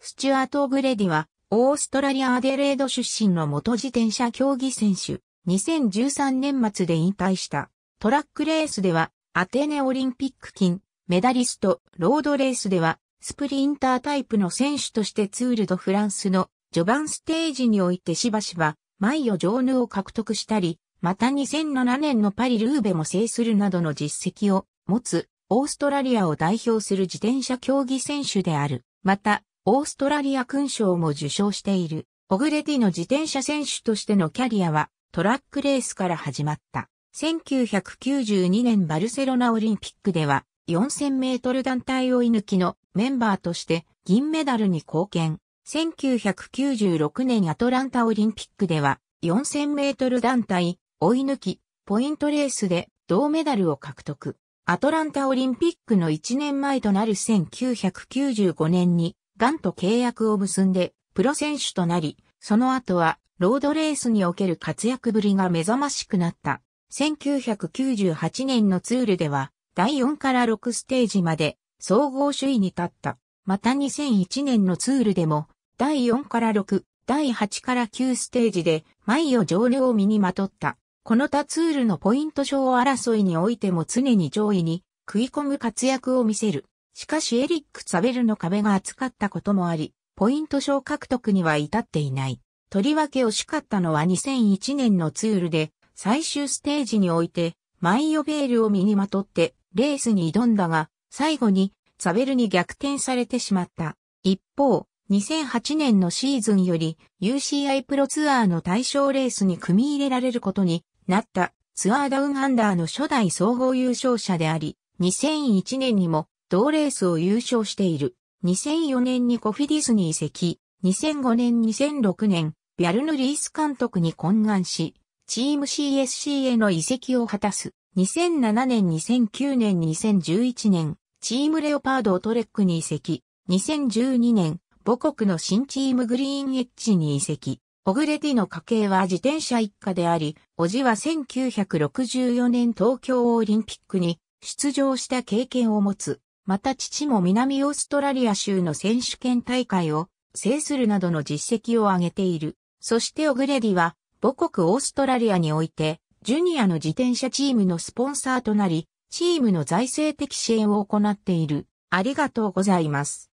スチュアート・グレディは、オーストラリア・アデレード出身の元自転車競技選手、2013年末で引退した。トラックレースでは、アテネオリンピック金、メダリスト、ロードレースでは、スプリンタータイプの選手としてツールドフランスの序盤ステージにおいてしばしば、マイオ・ジョーヌを獲得したり、また2007年のパリ・ルーベも制するなどの実績を持つ、オーストラリアを代表する自転車競技選手である。また、オーストラリア勲章も受賞している、オグレディの自転車選手としてのキャリアはトラックレースから始まった。1992年バルセロナオリンピックでは4000メートル団体追い抜きのメンバーとして銀メダルに貢献。1996年アトランタオリンピックでは4000メートル団体追い抜きポイントレースで銅メダルを獲得。アトランタオリンピックの1年前となる1995年にガンと契約を結んで、プロ選手となり、その後は、ロードレースにおける活躍ぶりが目覚ましくなった。1998年のツールでは、第4から6ステージまで、総合首位に立った。また2001年のツールでも、第4から6、第8から9ステージで、毎を上領を身にまとった。この他ツールのポイント賞争いにおいても常に上位に食い込む活躍を見せる。しかしエリック・ザベルの壁が厚かったこともあり、ポイント賞獲得には至っていない。とりわけ惜しかったのは2001年のツールで、最終ステージにおいて、マイオベールを身にまとって、レースに挑んだが、最後に、ザベルに逆転されてしまった。一方、2008年のシーズンより UCI プロツアーの対象レースに組み入れられることになったツアーダウンアンダーの初代総合優勝者であり、2001年にも同レースを優勝している。2004年にコフィディスに移籍、2005年2006年、ビャルヌ・リース監督に懇願し、チーム CSC への移籍を果たす。2007年、2009年、2011年、チームレオパード・トレックに移籍。2012年、母国の新チームグリーンエッジに移籍。オグレディの家系は自転車一家であり、おじは1964年東京オリンピックに出場した経験を持つ。また父も南オーストラリア州の選手権大会を制するなどの実績を上げている。そしてオグレディは母国オーストラリアにおいてジュニアの自転車チームのスポンサーとなり、チームの財政的支援を行っている。ありがとうございます。